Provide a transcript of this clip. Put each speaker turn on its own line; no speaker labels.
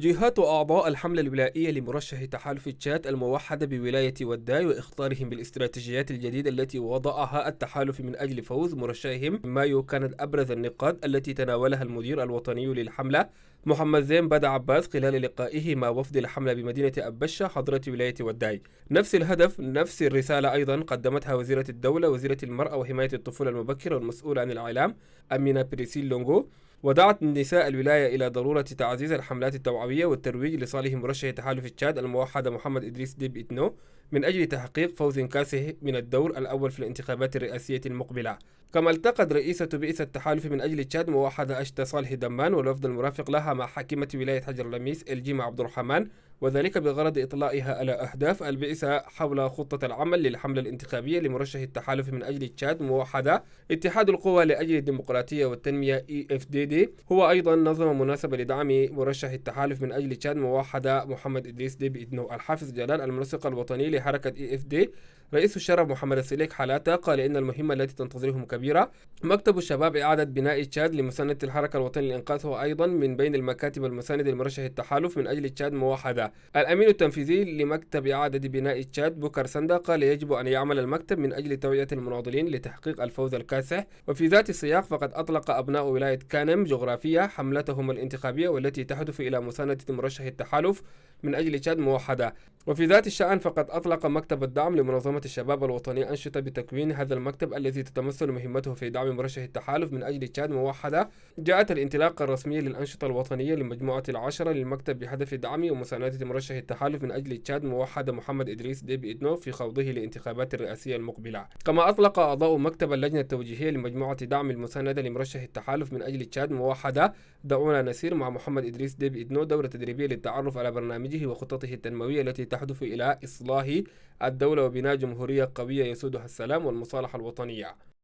جهات أعضاء الحملة الولائية لمرشح تحالف تشات الموحدة بولاية وداي وإخطارهم بالاستراتيجيات الجديدة التي وضعها التحالف من أجل فوز مرشحهم مايو كانت أبرز النقاط التي تناولها المدير الوطني للحملة محمد زين بدا عباس خلال لقائه مع وفد الحملة بمدينة أبشة حضرة ولاية وداي نفس الهدف نفس الرسالة أيضا قدمتها وزيرة الدولة وزيرة المرأة وحماية الطفولة المبكرة والمسؤولة عن الإعلام أمينة بريسيل لونغو ودعت نساء الولاية إلى ضرورة تعزيز الحملات التوعوية والترويج لصالح مرشح تحالف تشاد الموحد محمد إدريس ديب إتنو من أجل تحقيق فوز كاسح من الدور الأول في الانتخابات الرئاسية المقبلة كما التقت رئيسة بئس التحالف من أجل تشاد موحدة أشتا صالح دمان والوفد المرافق لها مع حاكمة ولاية حجر لميس الجيمة عبد الرحمن وذلك بغرض إطلاعها على أهداف البعثة حول خطة العمل للحملة الانتخابية لمرشح التحالف من أجل تشاد موحدة اتحاد القوى لأجل الديمقراطية والتنمية EFDD هو أيضا نظم مناسبة لدعم مرشح التحالف من أجل تشاد موحدة محمد إدريس دي بإذنه الحافظ جلال المنسق الوطني لحركة EFD رئيس الشرف محمد السليك حالاتا قال إن المهمة التي تنتظرهم كبيرة مكتب الشباب إعادة بناء تشاد لمساندة الحركة الوطنية للإنقاذ هو أيضا من بين المكاتب المساندة لمرشح التحالف من أجل تشاد موحدة الأمين التنفيذي لمكتب إعادة بناء تشاد بوكر سندا قال يجب أن يعمل المكتب من أجل توعية المناضلين لتحقيق الفوز الكاسح وفي ذات السياق فقد أطلق أبناء ولاية كانم جغرافية حملتهم الانتخابية والتي تهدف إلى مساندة مرشح التحالف من أجل تشاد موحدة وفي ذات الشأن فقد أطلق مكتب الدعم لمنظمة الشباب الوطني أنشطة بتكوين هذا المكتب الذي تتمثل مهمته في دعم مرشح التحالف من أجل تشاد موحدة جاءت الانطلاقة الرسمية للأنشطة الوطنية لمجموعة العشرة للمكتب بهدف دعم ومساندة مرشح التحالف من أجل تشاد موحدة محمد إدريس ديب إدنو في خوضه للانتخابات الرئاسية المقبلة كما أطلق أعضاء مكتب اللجنة التوجيهية لمجموعة دعم المساندة لمرشح التحالف من أجل تشاد موحدة دعونا نسير مع محمد إدريس ديب إدنو دورة تدريبية للتعرف على برنامجه وخطته التنموية التي تهدف إلى إصلاح الدولة وبناء جمهورية قوية يسودها السلام والمصالحة الوطنية